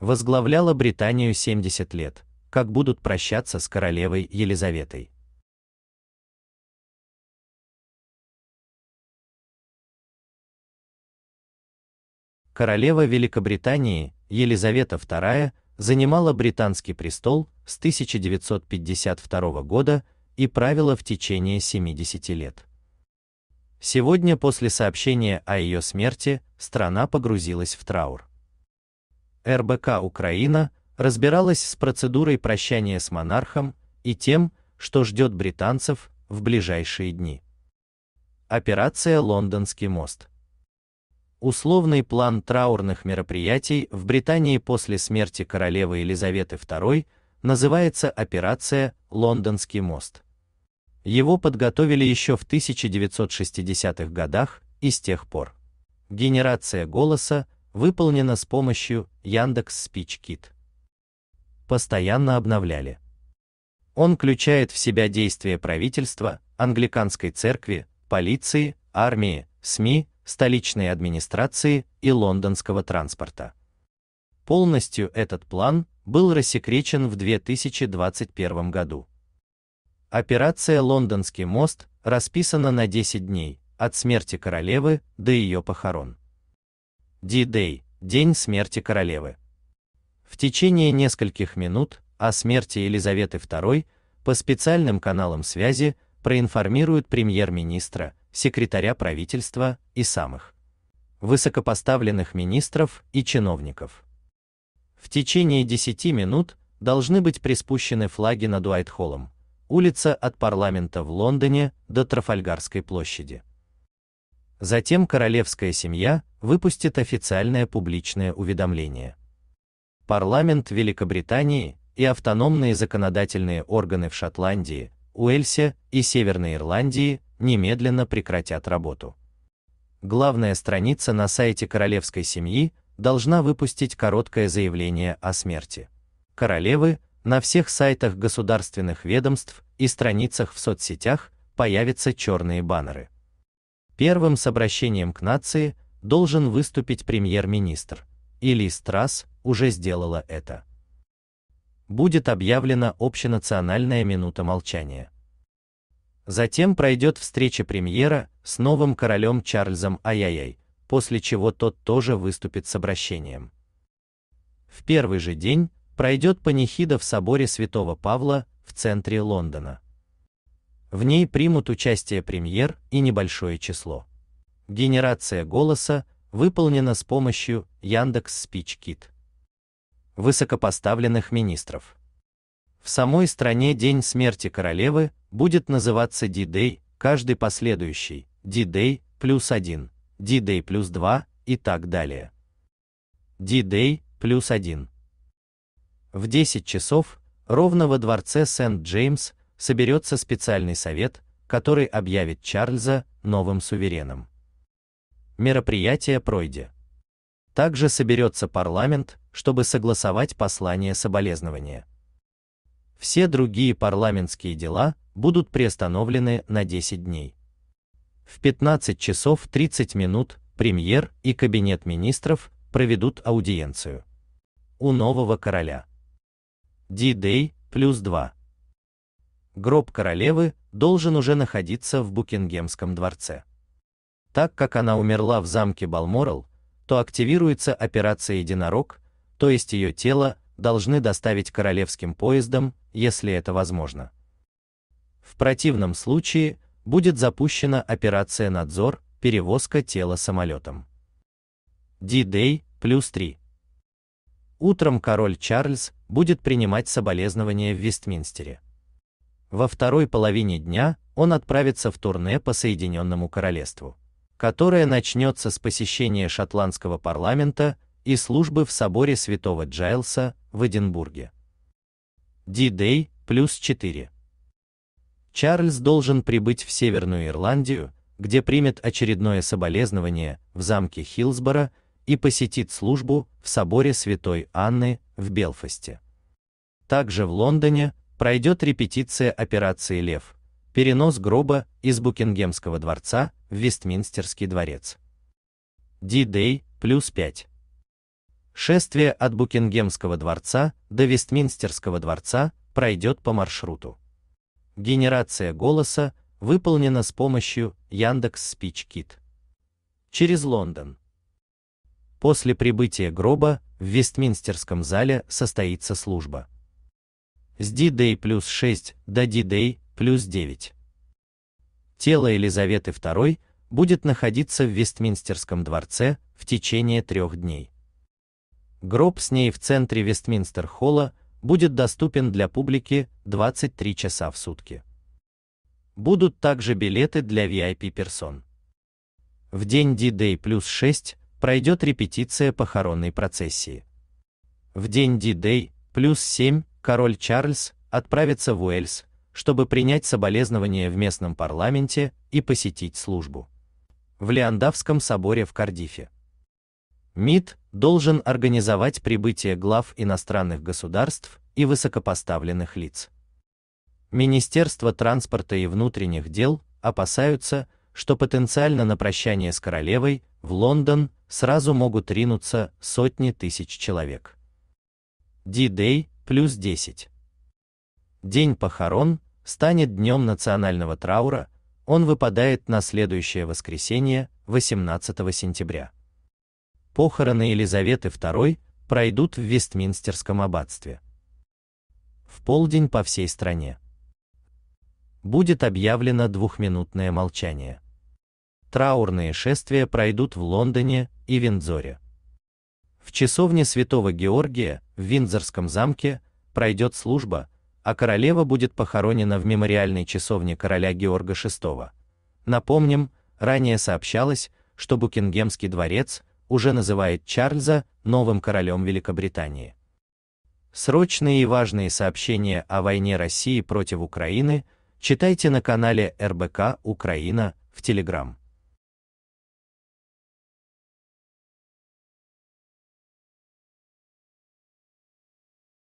возглавляла Британию 70 лет, как будут прощаться с королевой Елизаветой. Королева Великобритании Елизавета II занимала британский престол с 1952 года и правила в течение 70 лет. Сегодня после сообщения о ее смерти страна погрузилась в траур. РБК Украина разбиралась с процедурой прощания с монархом и тем, что ждет британцев в ближайшие дни. Операция «Лондонский мост». Условный план траурных мероприятий в Британии после смерти королевы Елизаветы II называется операция «Лондонский мост». Его подготовили еще в 1960-х годах и с тех пор. Генерация голоса выполнено с помощью Яндекс Спичкит. Постоянно обновляли. Он включает в себя действия правительства, англиканской церкви, полиции, армии, СМИ, столичной администрации и лондонского транспорта. Полностью этот план был рассекречен в 2021 году. Операция «Лондонский мост» расписана на 10 дней, от смерти королевы до ее похорон. D-Day, день смерти королевы. В течение нескольких минут о смерти Елизаветы II по специальным каналам связи проинформируют премьер-министра, секретаря правительства и самых высокопоставленных министров и чиновников. В течение 10 минут должны быть приспущены флаги над Уайтхоллом, улица от парламента в Лондоне до Трафальгарской площади. Затем королевская семья выпустит официальное публичное уведомление. Парламент Великобритании и автономные законодательные органы в Шотландии, Уэльсе и Северной Ирландии немедленно прекратят работу. Главная страница на сайте королевской семьи должна выпустить короткое заявление о смерти. Королевы на всех сайтах государственных ведомств и страницах в соцсетях появятся черные баннеры. Первым с обращением к нации должен выступить премьер-министр. Или Страс уже сделала это. Будет объявлена общенациональная минута молчания. Затем пройдет встреча премьера с новым королем Чарльзом ай Аяяй, после чего тот тоже выступит с обращением. В первый же день пройдет панихида в соборе Святого Павла в центре Лондона. В ней примут участие премьер и небольшое число. Генерация голоса выполнена с помощью Яндекс Спичкит высокопоставленных министров. В самой стране день смерти королевы будет называться D-Day, каждый последующий D-Day плюс 1, D-Day плюс 2 и так далее. D-Day плюс 1. В 10 часов ровно во дворце Сент-Джеймс соберется специальный совет, который объявит Чарльза новым сувереном. Мероприятие пройдет. Также соберется парламент, чтобы согласовать послание соболезнования. Все другие парламентские дела будут приостановлены на 10 дней. В 15 часов 30 минут премьер и кабинет министров проведут аудиенцию у нового короля. D-Day плюс 2 гроб королевы должен уже находиться в Букингемском дворце. Так как она умерла в замке Балморал, то активируется операция Единорог, то есть ее тело должны доставить королевским поездом, если это возможно. В противном случае будет запущена операция Надзор, перевозка тела самолетом. D-Day плюс 3. Утром король Чарльз будет принимать соболезнования в Вестминстере. Во второй половине дня он отправится в турне по Соединенному Королевству, которое начнется с посещения шотландского парламента и службы в соборе Святого Джайлса в Эдинбурге. D-Day плюс 4. Чарльз должен прибыть в Северную Ирландию, где примет очередное соболезнование в замке Хилсбора и посетит службу в соборе Святой Анны в Белфасте. Также в Лондоне пройдет репетиция операции «Лев», перенос гроба из Букингемского дворца в Вестминстерский дворец. D-Day плюс 5. Шествие от Букингемского дворца до Вестминстерского дворца пройдет по маршруту. Генерация голоса выполнена с помощью Яндекс Speech Через Лондон. После прибытия гроба в Вестминстерском зале состоится служба с D-Day плюс 6 до D-Day плюс 9. Тело Елизаветы II будет находиться в Вестминстерском дворце в течение трех дней. Гроб с ней в центре Вестминстер-холла будет доступен для публики 23 часа в сутки. Будут также билеты для VIP-персон. В день D-Day плюс 6 пройдет репетиция похоронной процессии. В день D-Day плюс 7 король Чарльз отправится в Уэльс, чтобы принять соболезнования в местном парламенте и посетить службу. В Леандавском соборе в Кардифе. МИД должен организовать прибытие глав иностранных государств и высокопоставленных лиц. Министерство транспорта и внутренних дел опасаются, что потенциально на прощание с королевой в Лондон сразу могут ринуться сотни тысяч человек. D-Day плюс 10. День похорон станет днем национального траура, он выпадает на следующее воскресенье, 18 сентября. Похороны Елизаветы II пройдут в Вестминстерском аббатстве. В полдень по всей стране. Будет объявлено двухминутное молчание. Траурные шествия пройдут в Лондоне и Виндзоре. В часовне Святого Георгия в Виндзорском замке пройдет служба, а королева будет похоронена в мемориальной часовне короля Георга VI. Напомним, ранее сообщалось, что Букингемский дворец уже называет Чарльза новым королем Великобритании. Срочные и важные сообщения о войне России против Украины читайте на канале РБК Украина в Телеграм.